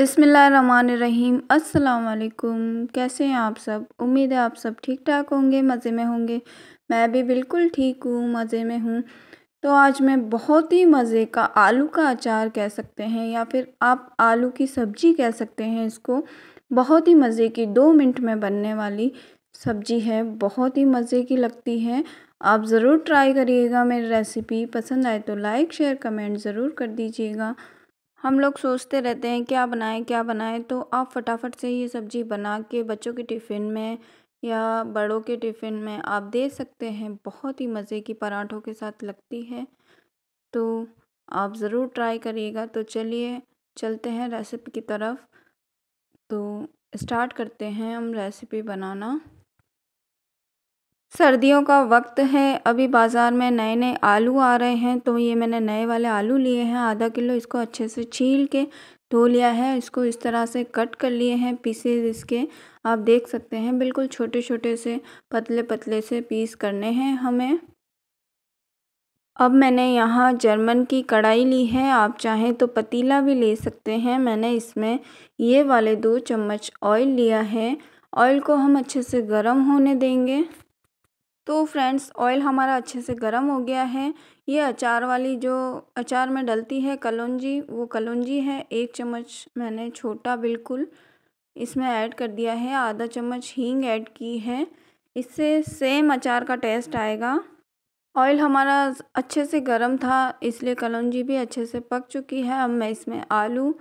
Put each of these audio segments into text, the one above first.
बिसमीम् अल्लाम कैसे हैं आप सब उम्मीद है आप सब ठीक ठाक होंगे मज़े में होंगे मैं भी बिल्कुल ठीक हूँ मज़े में हूँ तो आज मैं बहुत ही मज़े का आलू का अचार कह सकते हैं या फिर आप आलू की सब्ज़ी कह सकते हैं इसको बहुत ही मज़े की दो मिनट में बनने वाली सब्ज़ी है बहुत ही मज़े की लगती है आप ज़रूर ट्राई करिएगा मेरी रेसिपी पसंद आए तो लाइक शेयर कमेंट ज़रूर कर दीजिएगा हम लोग सोचते रहते हैं क्या बनाएं क्या बनाएं तो आप फटाफट से ये सब्ज़ी बना के बच्चों के टिफ़िन में या बड़ों के टिफ़िन में आप दे सकते हैं बहुत ही मज़े की पराठों के साथ लगती है तो आप ज़रूर ट्राई करिएगा तो चलिए चलते हैं रेसिपी की तरफ तो स्टार्ट करते हैं हम रेसिपी बनाना सर्दियों का वक्त है अभी बाज़ार में नए नए आलू आ रहे हैं तो ये मैंने नए वाले आलू लिए हैं आधा किलो इसको अच्छे से छील के धो लिया है इसको इस तरह से कट कर लिए हैं पीसेज इसके आप देख सकते हैं बिल्कुल छोटे छोटे से पतले पतले से पीस करने हैं हमें अब मैंने यहाँ जर्मन की कढ़ाई ली है आप चाहें तो पतीला भी ले सकते हैं मैंने इसमें ये वाले दो चम्मच ऑयल लिया है ऑयल को हम अच्छे से गर्म होने देंगे तो फ्रेंड्स ऑयल हमारा अच्छे से गर्म हो गया है ये अचार वाली जो अचार में डलती है कलौंजी वो कलौंजी है एक चम्मच मैंने छोटा बिल्कुल इसमें ऐड कर दिया है आधा चम्मच हींग ऐड की है इससे सेम अचार का टेस्ट आएगा ऑयल हमारा अच्छे से गर्म था इसलिए कलौंजी भी अच्छे से पक चुकी है अब मैं इसमें आलू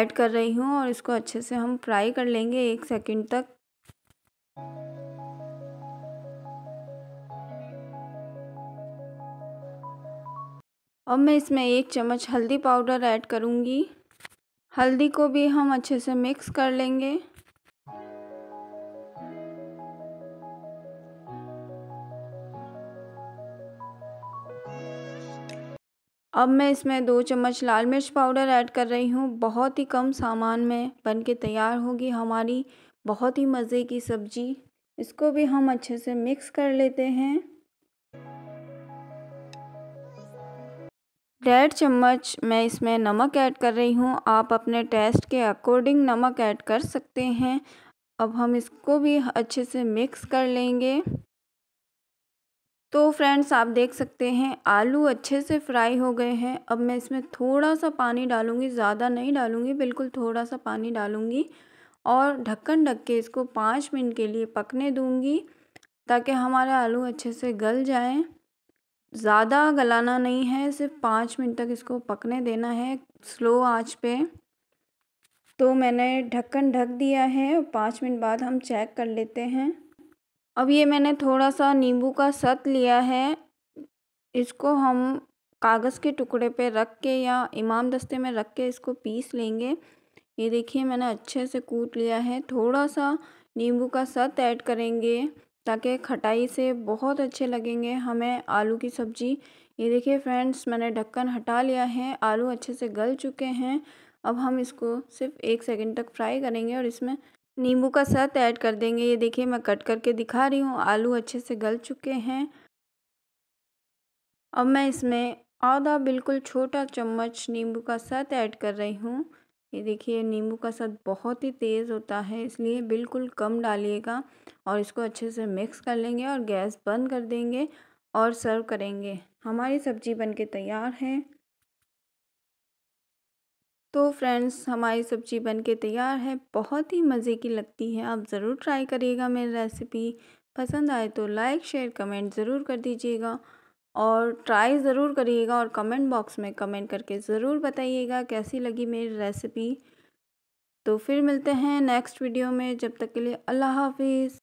ऐड कर रही हूँ और इसको अच्छे से हम फ्राई कर लेंगे एक सेकंड तक अब मैं इसमें एक चम्मच हल्दी पाउडर ऐड करूँगी हल्दी को भी हम अच्छे से मिक्स कर लेंगे अब मैं इसमें दो चम्मच लाल मिर्च पाउडर ऐड कर रही हूँ बहुत ही कम सामान में बन के तैयार होगी हमारी बहुत ही मज़े की सब्ज़ी इसको भी हम अच्छे से मिक्स कर लेते हैं डेढ़ चम्मच मैं इसमें नमक ऐड कर रही हूँ आप अपने टेस्ट के अकॉर्डिंग नमक ऐड कर सकते हैं अब हम इसको भी अच्छे से मिक्स कर लेंगे तो फ्रेंड्स आप देख सकते हैं आलू अच्छे से फ्राई हो गए हैं अब मैं इसमें थोड़ा सा पानी डालूंगी ज़्यादा नहीं डालूंगी बिल्कुल थोड़ा सा पानी डालूंगी और ढक्कन ढक के इसको पाँच मिनट के लिए पकने दूंगी ताकि हमारे आलू अच्छे से गल जाएं ज़्यादा गलाना नहीं है सिर्फ पाँच मिनट तक इसको पकने देना है स्लो आंच पे तो मैंने ढक्कन ढक धक दिया है पाँच मिनट बाद हम चेक कर लेते हैं अब ये मैंने थोड़ा सा नींबू का सत लिया है इसको हम कागज़ के टुकड़े पे रख के या इमाम दस्ते में रख के इसको पीस लेंगे ये देखिए मैंने अच्छे से कूट लिया है थोड़ा सा नींबू का सत ऐड करेंगे ताकि खटाई से बहुत अच्छे लगेंगे हमें आलू की सब्ज़ी ये देखिए फ्रेंड्स मैंने ढक्कन हटा लिया है आलू अच्छे से गल चुके हैं अब हम इसको सिर्फ एक सेकंड तक फ्राई करेंगे और इसमें नींबू का सत ऐड कर देंगे ये देखिए मैं कट करके दिखा रही हूँ आलू अच्छे से गल चुके हैं अब मैं इसमें आधा बिल्कुल छोटा चम्मच नींबू का सत ऐड कर रही हूँ ये देखिए नींबू का स्वाद बहुत ही तेज़ होता है इसलिए बिल्कुल कम डालिएगा और इसको अच्छे से मिक्स कर लेंगे और गैस बंद कर देंगे और सर्व करेंगे हमारी सब्ज़ी बनके तैयार है तो फ्रेंड्स हमारी सब्ज़ी बनके तैयार है बहुत ही मज़े की लगती है आप ज़रूर ट्राई करिएगा मेरी रेसिपी पसंद आए तो लाइक शेयर कमेंट ज़रूर कर दीजिएगा और ट्राई ज़रूर करिएगा और कमेंट बॉक्स में कमेंट करके ज़रूर बताइएगा कैसी लगी मेरी रेसिपी तो फिर मिलते हैं नेक्स्ट वीडियो में जब तक के लिए अल्लाह हाफिज़